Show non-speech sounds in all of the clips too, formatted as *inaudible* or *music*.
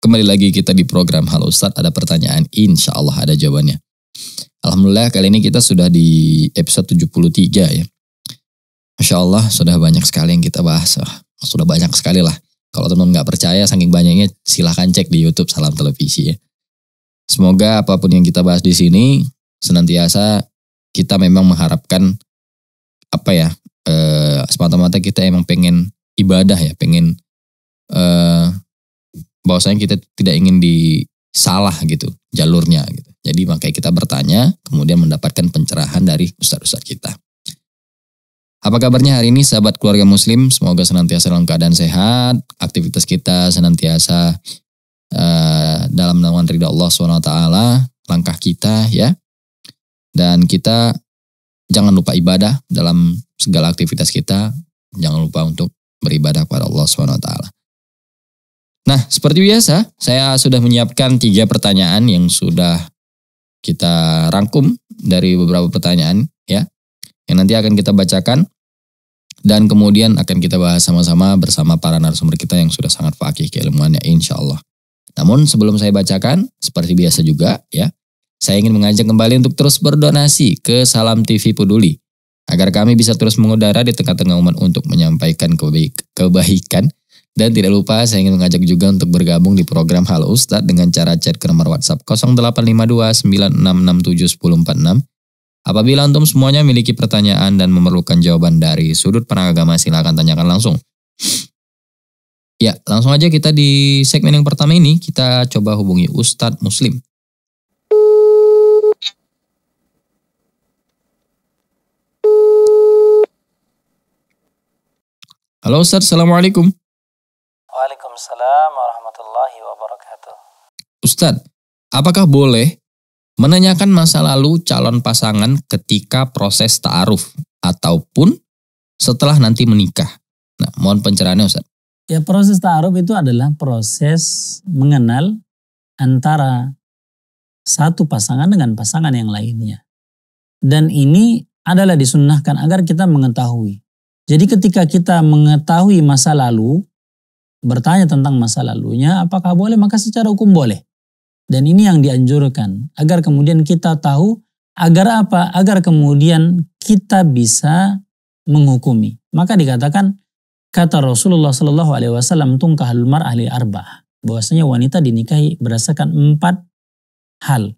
Kembali lagi kita di program Halo Ustadz, ada pertanyaan, insya Allah ada jawabannya. Alhamdulillah kali ini kita sudah di episode 73 ya. Masya Allah sudah banyak sekali yang kita bahas, ah, sudah banyak sekali lah. Kalau teman nggak percaya saking banyaknya silahkan cek di Youtube Salam Televisi ya. Semoga apapun yang kita bahas di sini senantiasa kita memang mengharapkan apa ya eh, semata-mata kita emang pengen ibadah ya pengen eh, bahwasanya kita tidak ingin disalah gitu jalurnya gitu. Jadi makanya kita bertanya, kemudian mendapatkan pencerahan dari ustadz-ustadz kita. Apa kabarnya hari ini sahabat keluarga muslim? Semoga senantiasa dalam keadaan sehat, aktivitas kita senantiasa uh, dalam naungan ridha Allah SWT, langkah kita ya. Dan kita jangan lupa ibadah dalam segala aktivitas kita, jangan lupa untuk beribadah kepada Allah SWT. Nah, seperti biasa, saya sudah menyiapkan tiga pertanyaan yang sudah kita rangkum dari beberapa pertanyaan ya. Yang nanti akan kita bacakan dan kemudian akan kita bahas sama-sama bersama para narasumber kita yang sudah sangat fakih keilmuannya insya Allah. Namun sebelum saya bacakan, seperti biasa juga ya, saya ingin mengajak kembali untuk terus berdonasi ke Salam TV Peduli agar kami bisa terus mengudara di tengah-tengah umat untuk menyampaikan kebaikan dan tidak lupa saya ingin mengajak juga untuk bergabung di program Halo Ustadz dengan cara chat ke nomor WhatsApp 0852 Apabila antum semuanya memiliki pertanyaan dan memerlukan jawaban dari sudut pandang agama silahkan tanyakan langsung. Ya, langsung aja kita di segmen yang pertama ini kita coba hubungi Ustadz Muslim. Halo Ustadz, Assalamualaikum. Waalaikumsalam warahmatullahi wabarakatuh. Ustadz, apakah boleh menanyakan masa lalu calon pasangan ketika proses ta'aruf ataupun setelah nanti menikah? Nah, mohon pencerahannya Ustaz. Ya, proses ta'aruf itu adalah proses mengenal antara satu pasangan dengan pasangan yang lainnya. Dan ini adalah disunnahkan agar kita mengetahui. Jadi ketika kita mengetahui masa lalu, bertanya tentang masa lalunya, apakah boleh? Maka secara hukum boleh. Dan ini yang dianjurkan agar kemudian kita tahu agar apa? Agar kemudian kita bisa menghukumi. Maka dikatakan kata Rasulullah Shallallahu Alaihi Wasallam tungkahul mar ahli arba. Bahwasanya wanita dinikahi berdasarkan empat hal.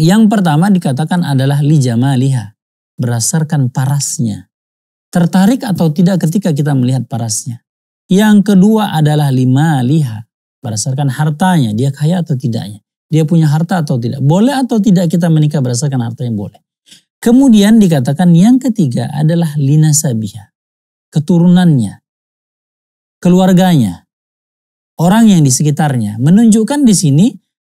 Yang pertama dikatakan adalah lijamaliha berdasarkan parasnya. Tertarik atau tidak ketika kita melihat parasnya. Yang kedua adalah lima liha. Berdasarkan hartanya, dia kaya atau tidaknya. Dia punya harta atau tidak. Boleh atau tidak kita menikah berdasarkan harta yang boleh. Kemudian dikatakan yang ketiga adalah lina sabiha. Keturunannya. Keluarganya. Orang yang di sekitarnya. Menunjukkan di sini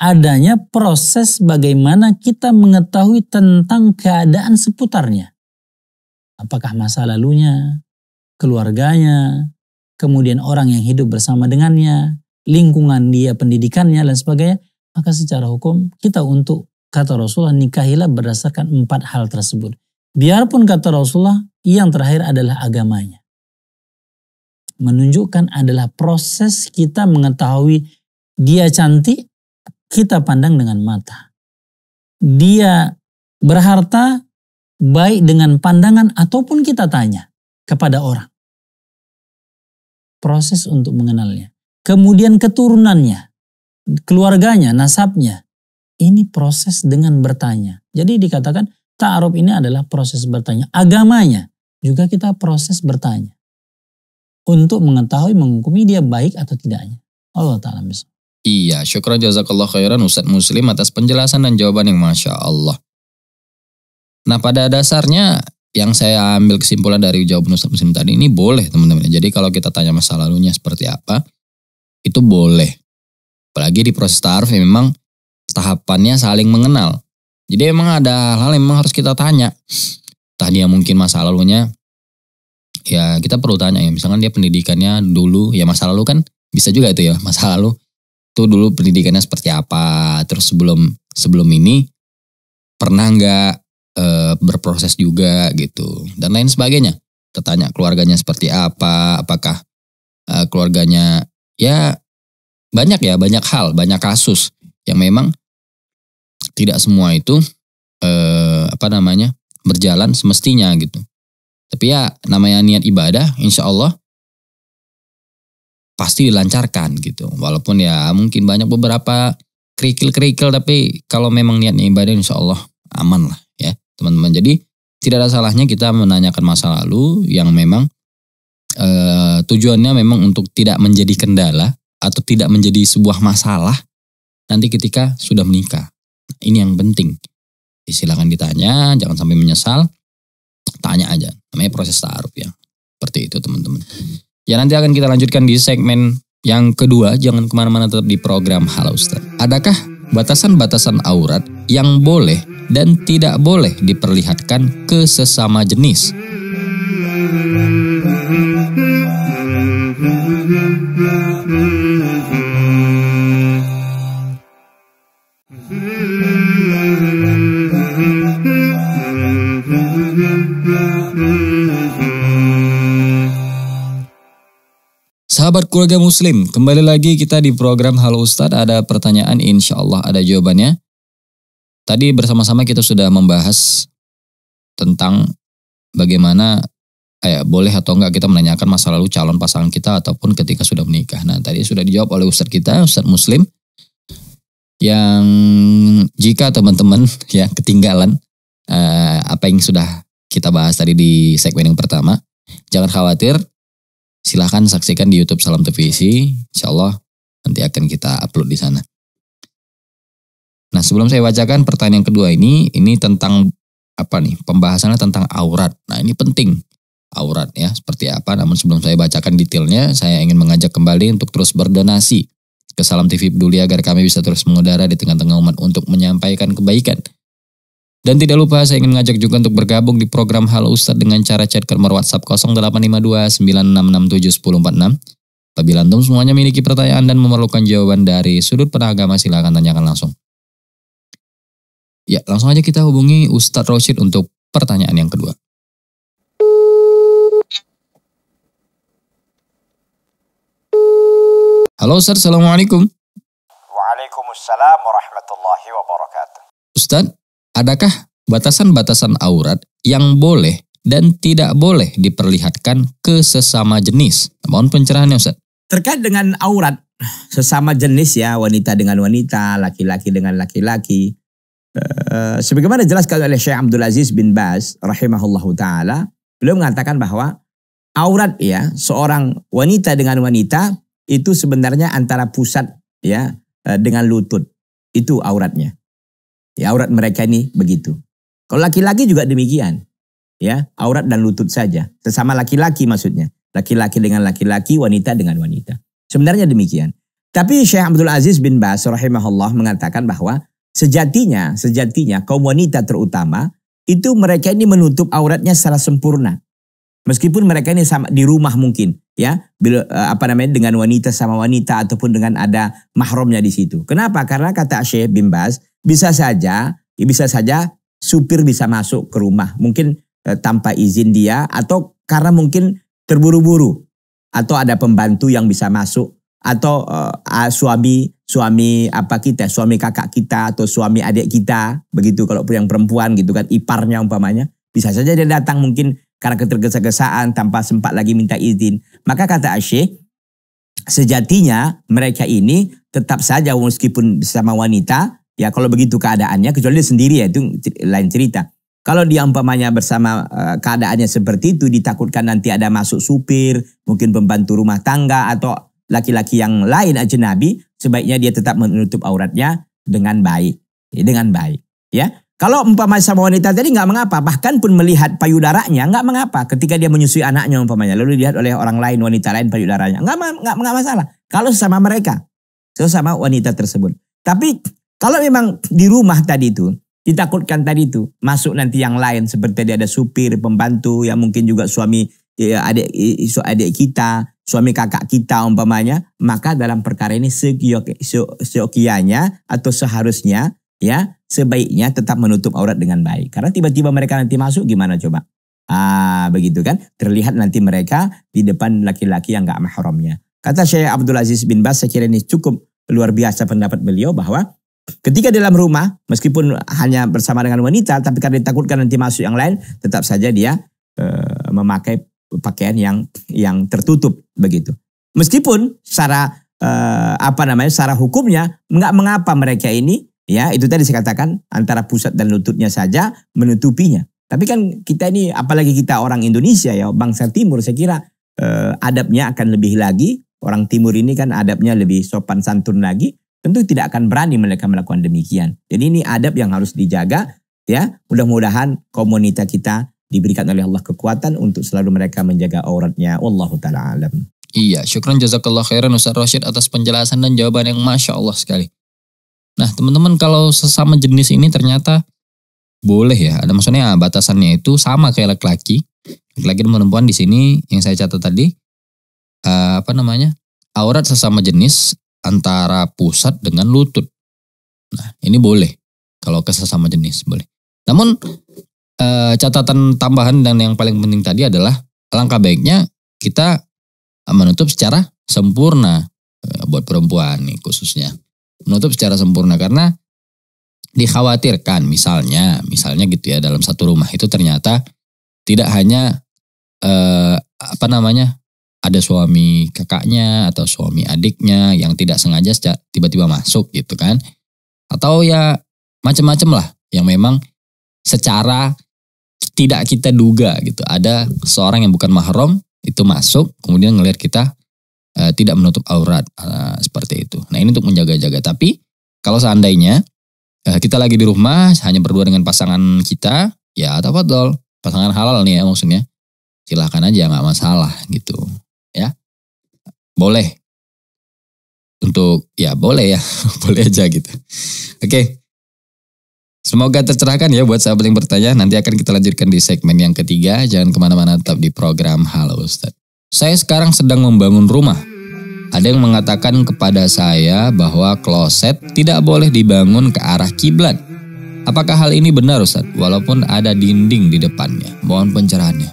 adanya proses bagaimana kita mengetahui tentang keadaan seputarnya. Apakah masa lalunya, keluarganya, kemudian orang yang hidup bersama dengannya, lingkungan dia, pendidikannya, dan sebagainya, maka secara hukum kita untuk kata Rasulullah nikahilah berdasarkan empat hal tersebut. Biarpun kata Rasulullah yang terakhir adalah agamanya. Menunjukkan adalah proses kita mengetahui dia cantik, kita pandang dengan mata. Dia berharta baik dengan pandangan ataupun kita tanya kepada orang proses untuk mengenalnya. Kemudian keturunannya, keluarganya, nasabnya. Ini proses dengan bertanya. Jadi dikatakan ta'aruf ini adalah proses bertanya. Agamanya juga kita proses bertanya. Untuk mengetahui menghukumi dia baik atau tidaknya. Allah Ta'ala misalnya. Iya, syukur jazakallah khairan Ustadz Muslim atas penjelasan dan jawaban yang Masya Allah. Nah pada dasarnya yang saya ambil kesimpulan dari jawaban Ustaz Muslim tadi ini boleh teman-teman. Jadi kalau kita tanya masa lalunya seperti apa, itu boleh. Apalagi di proses tarif ya memang tahapannya saling mengenal. Jadi emang ada hal-hal yang memang harus kita tanya. Tadi yang mungkin masa lalunya, ya kita perlu tanya ya. Misalkan dia pendidikannya dulu, ya masa lalu kan bisa juga itu ya. *laughs* Masa lalu Itu dulu pendidikannya seperti apa. Terus sebelum sebelum ini pernah nggak e, berproses juga gitu dan lain sebagainya. Tertanya keluarganya seperti apa, apakah e, keluarganya ya banyak ya banyak hal, banyak kasus yang memang tidak semua itu e, apa namanya berjalan semestinya gitu. Tapi ya namanya niat ibadah, insya Allah pasti dilancarkan gitu. Walaupun ya mungkin banyak beberapa kerikil-kerikil tapi kalau memang niatnya ibadah insya Allah aman lah teman-teman. Jadi tidak ada salahnya kita menanyakan masa lalu yang memang eh, tujuannya memang untuk tidak menjadi kendala atau tidak menjadi sebuah masalah nanti ketika sudah menikah. ini yang penting. Ya, silakan ditanya, jangan sampai menyesal. Tanya aja. Namanya proses taruh ya. Seperti itu teman-teman. Ya nanti akan kita lanjutkan di segmen yang kedua. Jangan kemana-mana tetap di program Halo Ustaz. Adakah batasan-batasan aurat yang boleh dan tidak boleh diperlihatkan ke sesama jenis. Sahabat keluarga muslim, kembali lagi kita di program Halo Ustadz, ada pertanyaan insya Allah ada jawabannya. Tadi bersama-sama kita sudah membahas tentang bagaimana eh, boleh atau enggak kita menanyakan masa lalu calon pasangan kita ataupun ketika sudah menikah. Nah tadi sudah dijawab oleh Ustadz kita, Ustadz Muslim. Yang jika teman-teman *laughs* ya ketinggalan eh, apa yang sudah kita bahas tadi di segmen yang pertama, jangan khawatir. Silahkan saksikan di YouTube Salam Televisi. Insya Allah nanti akan kita upload di sana. Nah, sebelum saya bacakan pertanyaan yang kedua ini, ini tentang apa nih? Pembahasannya tentang aurat. Nah, ini penting aurat ya, seperti apa. Namun sebelum saya bacakan detailnya, saya ingin mengajak kembali untuk terus berdonasi ke Salam TV Peduli agar kami bisa terus mengudara di tengah-tengah umat untuk menyampaikan kebaikan. Dan tidak lupa saya ingin mengajak juga untuk bergabung di program Hal Ustadz dengan cara chat ke nomor WhatsApp 0852 9667 1046 Apabila antum semuanya memiliki pertanyaan dan memerlukan jawaban dari sudut penagama, silakan tanyakan langsung. Ya, langsung aja kita hubungi Ustadz Roshid untuk pertanyaan yang kedua. Halo Ustadz, Assalamualaikum. Waalaikumsalam warahmatullahi wabarakatuh. Ustadz, adakah batasan-batasan aurat yang boleh dan tidak boleh diperlihatkan ke sesama jenis? Mohon pencerahannya Ustadz. Terkait dengan aurat sesama jenis ya, wanita dengan wanita, laki-laki dengan laki-laki Eh, sebagaimana jelas dijelaskan oleh Syekh Abdul Aziz bin Baz rahimahullahu taala, beliau mengatakan bahwa aurat ya seorang wanita dengan wanita itu sebenarnya antara pusat ya eh, dengan lutut. Itu auratnya. Ya aurat mereka ini begitu. Kalau laki-laki juga demikian. Ya, aurat dan lutut saja. Sesama laki-laki maksudnya. Laki-laki dengan laki-laki, wanita dengan wanita. Sebenarnya demikian. Tapi Syekh Abdul Aziz bin Bas rahimahullah mengatakan bahwa Sejatinya, sejatinya kaum wanita terutama itu mereka ini menutup auratnya secara sempurna. Meskipun mereka ini sama di rumah mungkin, ya, bila, eh, apa namanya dengan wanita sama wanita ataupun dengan ada mahramnya di situ. Kenapa? Karena kata Syekh Bimbas, bisa saja, ya bisa saja supir bisa masuk ke rumah, mungkin eh, tanpa izin dia atau karena mungkin terburu-buru atau ada pembantu yang bisa masuk atau uh, suami suami apa kita, suami kakak kita atau suami adik kita, begitu kalau yang perempuan gitu kan, iparnya umpamanya, bisa saja dia datang mungkin karena ketergesa-gesaan tanpa sempat lagi minta izin. Maka kata Asyik, sejatinya mereka ini tetap saja meskipun sama wanita, ya kalau begitu keadaannya, kecuali dia sendiri ya itu lain cerita. Kalau dia umpamanya bersama eh, keadaannya seperti itu ditakutkan nanti ada masuk supir, mungkin pembantu rumah tangga atau laki-laki yang lain aja Nabi sebaiknya dia tetap menutup auratnya dengan baik. Ya, dengan baik. Ya. Kalau umpama sama wanita tadi nggak mengapa, bahkan pun melihat payudaranya nggak mengapa. Ketika dia menyusui anaknya umpamanya, lalu dilihat oleh orang lain wanita lain payudaranya nggak nggak nggak masalah. Kalau sama mereka, sama wanita tersebut. Tapi kalau memang di rumah tadi itu ditakutkan tadi itu masuk nanti yang lain seperti ada supir, pembantu yang mungkin juga suami adik so adik kita, suami kakak kita umpamanya, maka dalam perkara ini seyogianya atau seharusnya ya sebaiknya tetap menutup aurat dengan baik. Karena tiba-tiba mereka nanti masuk gimana coba? Ah, begitu kan? Terlihat nanti mereka di depan laki-laki yang gak mahramnya. Kata Syekh Abdul Aziz bin Bas, saya kira ini cukup luar biasa pendapat beliau bahwa ketika dalam rumah, meskipun hanya bersama dengan wanita, tapi karena ditakutkan nanti masuk yang lain, tetap saja dia e, memakai pakaian yang yang tertutup begitu. Meskipun secara eh, apa namanya secara hukumnya nggak mengapa mereka ini ya itu tadi saya katakan antara pusat dan lututnya saja menutupinya. Tapi kan kita ini apalagi kita orang Indonesia ya bangsa timur saya kira eh, adabnya akan lebih lagi orang timur ini kan adabnya lebih sopan santun lagi tentu tidak akan berani mereka melakukan demikian. Jadi ini adab yang harus dijaga ya mudah-mudahan komunitas kita diberikan oleh Allah kekuatan untuk selalu mereka menjaga auratnya. Allah taala alam. Iya, syukran jazakallah khairan Ustaz Rashid atas penjelasan dan jawaban yang masya Allah sekali. Nah, teman-teman kalau sesama jenis ini ternyata boleh ya. Ada maksudnya batasannya itu sama kayak laki-laki. Laki-laki dan perempuan di sini yang saya catat tadi uh, apa namanya? aurat sesama jenis antara pusat dengan lutut. Nah, ini boleh kalau ke sesama jenis boleh. Namun uh, catatan tambahan dan yang paling penting tadi adalah langkah baiknya kita menutup secara sempurna eh, buat perempuan nih khususnya menutup secara sempurna karena dikhawatirkan misalnya misalnya gitu ya dalam satu rumah itu ternyata tidak hanya eh, apa namanya ada suami kakaknya atau suami adiknya yang tidak sengaja tiba-tiba masuk gitu kan atau ya macam-macam lah yang memang secara tidak kita duga gitu. Ada seorang yang bukan mahram itu masuk kemudian ngelihat kita uh, tidak menutup aurat uh, seperti itu. Nah, ini untuk menjaga-jaga. Tapi kalau seandainya uh, kita lagi di rumah hanya berdua dengan pasangan kita, ya apa dol? pasangan halal nih ya maksudnya. Silahkan aja nggak masalah gitu, ya. Boleh. Untuk ya boleh ya, *laughs* boleh aja gitu. Oke. Okay. Semoga tercerahkan ya buat sahabat yang bertanya. Nanti akan kita lanjutkan di segmen yang ketiga. Jangan kemana-mana tetap di program Halo Ustadz. Saya sekarang sedang membangun rumah. Ada yang mengatakan kepada saya bahwa kloset tidak boleh dibangun ke arah kiblat. Apakah hal ini benar Ustadz? Walaupun ada dinding di depannya. Mohon pencerahannya.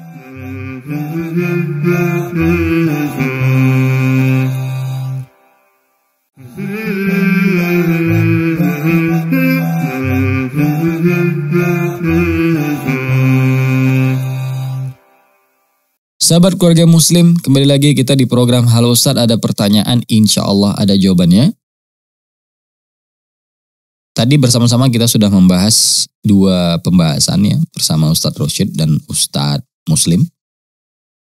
Sahabat keluarga muslim, kembali lagi kita di program Halo Ustadz ada pertanyaan, insya Allah ada jawabannya. Tadi bersama-sama kita sudah membahas dua pembahasannya bersama Ustadz Rosyid dan Ustadz Muslim.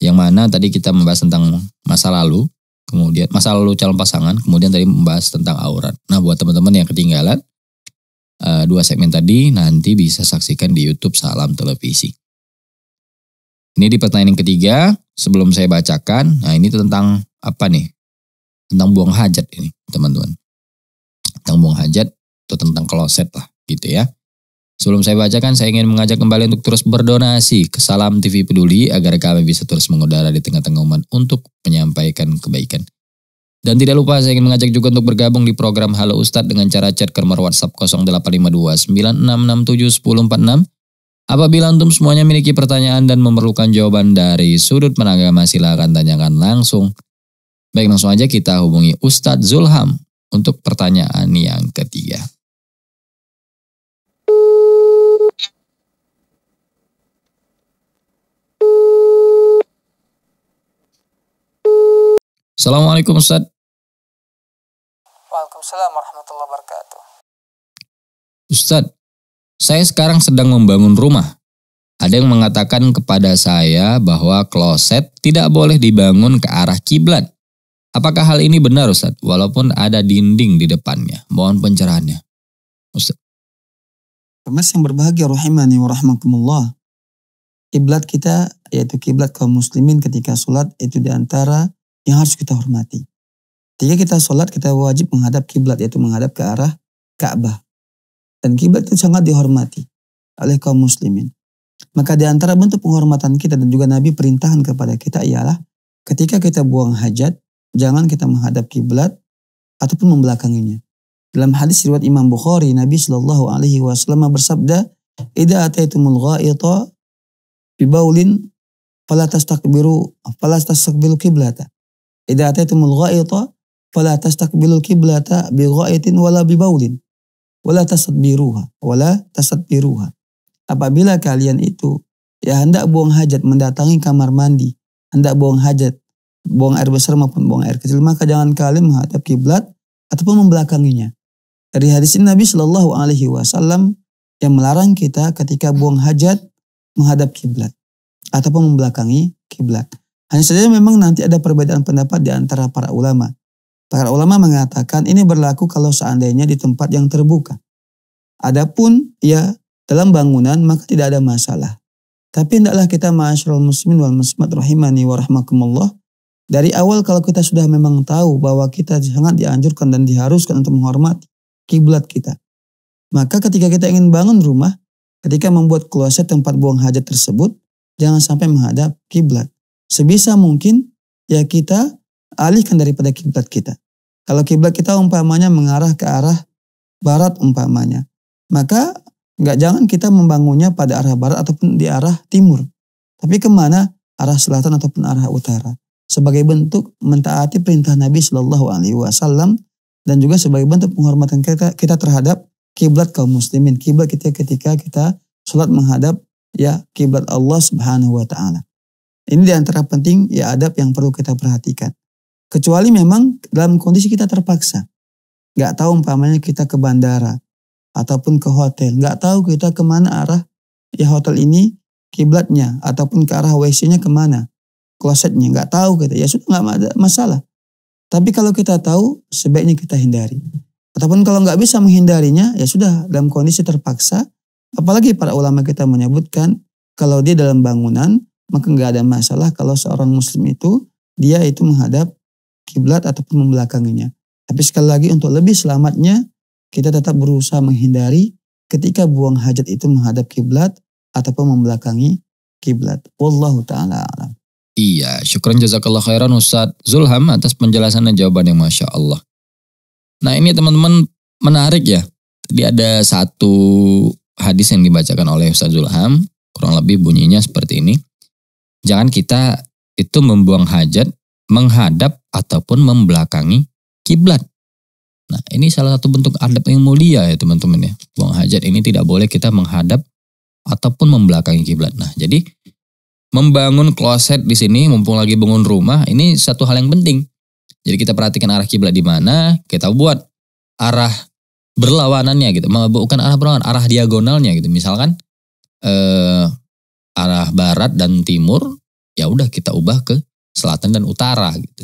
Yang mana tadi kita membahas tentang masa lalu, kemudian masa lalu calon pasangan, kemudian tadi membahas tentang aurat. Nah buat teman-teman yang ketinggalan, eh, dua segmen tadi nanti bisa saksikan di Youtube Salam Televisi. Ini di pertanyaan yang ketiga, sebelum saya bacakan, nah ini tentang apa nih? Tentang buang hajat ini, teman-teman. Tentang buang hajat atau tentang kloset lah, gitu ya. Sebelum saya bacakan, saya ingin mengajak kembali untuk terus berdonasi ke Salam TV Peduli agar kami bisa terus mengudara di tengah-tengah umat untuk menyampaikan kebaikan. Dan tidak lupa saya ingin mengajak juga untuk bergabung di program Halo Ustadz dengan cara chat ke nomor WhatsApp 0852 Apabila antum semuanya memiliki pertanyaan dan memerlukan jawaban dari sudut penagama silakan tanyakan langsung. Baik langsung aja kita hubungi Ustadz Zulham untuk pertanyaan yang ketiga. Assalamualaikum Ustadz. Waalaikumsalam warahmatullahi wabarakatuh. Ustaz, saya sekarang sedang membangun rumah. Ada yang mengatakan kepada saya bahwa kloset tidak boleh dibangun ke arah kiblat. Apakah hal ini benar Ustaz? Walaupun ada dinding di depannya. Mohon pencerahannya. Ustaz. Mas yang berbahagia rahimani wa rahmakumullah. Kiblat kita yaitu kiblat kaum muslimin ketika sholat itu diantara yang harus kita hormati. Ketika kita sholat kita wajib menghadap kiblat yaitu menghadap ke arah Ka'bah. Dan kiblat itu sangat dihormati oleh kaum muslimin. Maka di antara bentuk penghormatan kita dan juga Nabi perintahkan kepada kita ialah ketika kita buang hajat, jangan kita menghadap kiblat ataupun membelakanginya. Dalam hadis riwayat Imam Bukhari, Nabi Shallallahu Alaihi Wasallam bersabda, "Ida ataitumul ghaita bibaulin fala tastakbiru fala tastakbilu kiblata. Ida ataitumul ghaita fala tastakbilu kiblata bi ghaitin wala bibaulin." wala biruha, wala biruha. apabila kalian itu ya hendak buang hajat mendatangi kamar mandi hendak buang hajat buang air besar maupun buang air kecil maka jangan kalian menghadap kiblat ataupun membelakanginya dari hadis ini Nabi Shallallahu Alaihi Wasallam yang melarang kita ketika buang hajat menghadap kiblat ataupun membelakangi kiblat hanya saja memang nanti ada perbedaan pendapat di antara para ulama Para ulama mengatakan ini berlaku kalau seandainya di tempat yang terbuka. Adapun ya dalam bangunan maka tidak ada masalah. Tapi hendaklah kita ma'asyiral muslimin wal muslimat rahimani wa rahmakumullah. Dari awal kalau kita sudah memang tahu bahwa kita sangat dianjurkan dan diharuskan untuk menghormati kiblat kita. Maka ketika kita ingin bangun rumah, ketika membuat kloset tempat buang hajat tersebut, jangan sampai menghadap kiblat. Sebisa mungkin ya kita alihkan daripada kiblat kita. Kalau kiblat kita umpamanya mengarah ke arah barat umpamanya, maka nggak jangan kita membangunnya pada arah barat ataupun di arah timur. Tapi kemana? Arah selatan ataupun arah utara. Sebagai bentuk mentaati perintah Nabi Shallallahu Alaihi Wasallam dan juga sebagai bentuk penghormatan kita, kita terhadap kiblat kaum muslimin, kiblat kita ketika kita sholat menghadap ya kiblat Allah Subhanahu Wa Taala. Ini diantara penting ya adab yang perlu kita perhatikan. Kecuali memang dalam kondisi kita terpaksa. Gak tahu umpamanya kita ke bandara ataupun ke hotel. Gak tahu kita kemana arah ya hotel ini kiblatnya ataupun ke arah WC-nya kemana. Klosetnya gak tahu kita. Ya sudah gak ada masalah. Tapi kalau kita tahu sebaiknya kita hindari. Ataupun kalau nggak bisa menghindarinya ya sudah dalam kondisi terpaksa. Apalagi para ulama kita menyebutkan kalau dia dalam bangunan maka nggak ada masalah kalau seorang muslim itu dia itu menghadap kiblat ataupun membelakanginya. Tapi sekali lagi untuk lebih selamatnya kita tetap berusaha menghindari ketika buang hajat itu menghadap kiblat ataupun membelakangi kiblat. Wallahu taala alam. Iya, syukran jazakallah khairan Ustaz Zulham atas penjelasan dan jawaban yang Masya Allah. Nah ini teman-teman menarik ya. Tadi ada satu hadis yang dibacakan oleh Ustaz Zulham. Kurang lebih bunyinya seperti ini. Jangan kita itu membuang hajat menghadap ataupun membelakangi kiblat. Nah, ini salah satu bentuk adab yang mulia ya teman-teman ya. Buang hajat ini tidak boleh kita menghadap ataupun membelakangi kiblat. Nah, jadi membangun kloset di sini mumpung lagi bangun rumah ini satu hal yang penting. Jadi kita perhatikan arah kiblat di mana, kita buat arah berlawanannya gitu. Bukan arah berlawanan, arah diagonalnya gitu. Misalkan eh, arah barat dan timur, ya udah kita ubah ke selatan dan utara gitu.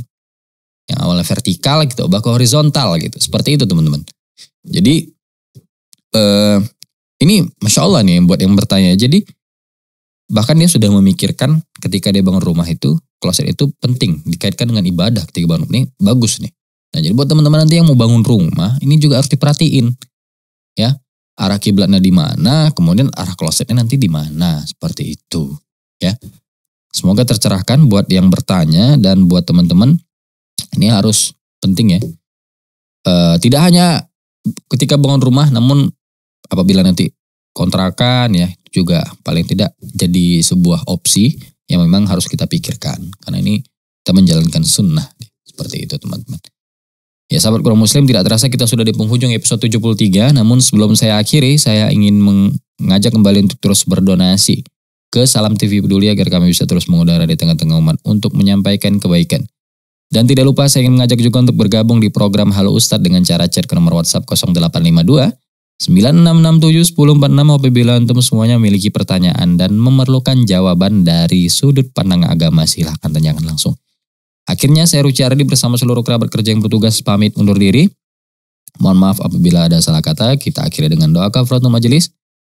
Yang awalnya vertikal gitu, ubah ke horizontal gitu. Seperti itu teman-teman. Jadi eh, ini masya Allah nih buat yang bertanya. Jadi bahkan dia sudah memikirkan ketika dia bangun rumah itu kloset itu penting dikaitkan dengan ibadah ketika bangun ini bagus nih. Nah jadi buat teman-teman nanti yang mau bangun rumah ini juga harus diperhatiin ya arah kiblatnya di mana, kemudian arah klosetnya nanti di mana seperti itu ya. Semoga tercerahkan buat yang bertanya dan buat teman-teman. Ini harus penting ya. E, tidak hanya ketika bangun rumah, namun apabila nanti kontrakan ya juga paling tidak jadi sebuah opsi yang memang harus kita pikirkan. Karena ini kita menjalankan sunnah. Seperti itu teman-teman. Ya sahabat kurang muslim tidak terasa kita sudah di penghujung episode 73 namun sebelum saya akhiri saya ingin mengajak kembali untuk terus berdonasi ke Salam TV Peduli agar kami bisa terus mengudara di tengah-tengah umat untuk menyampaikan kebaikan. Dan tidak lupa saya ingin mengajak juga untuk bergabung di program Halo Ustadz dengan cara chat ke nomor WhatsApp 0852 9667 1046 apabila untuk semuanya memiliki pertanyaan dan memerlukan jawaban dari sudut pandang agama silahkan tanyakan langsung. Akhirnya saya Ruci Ardi bersama seluruh kerabat kerja yang bertugas pamit undur diri. Mohon maaf apabila ada salah kata, kita akhiri dengan doa kafaratul majelis.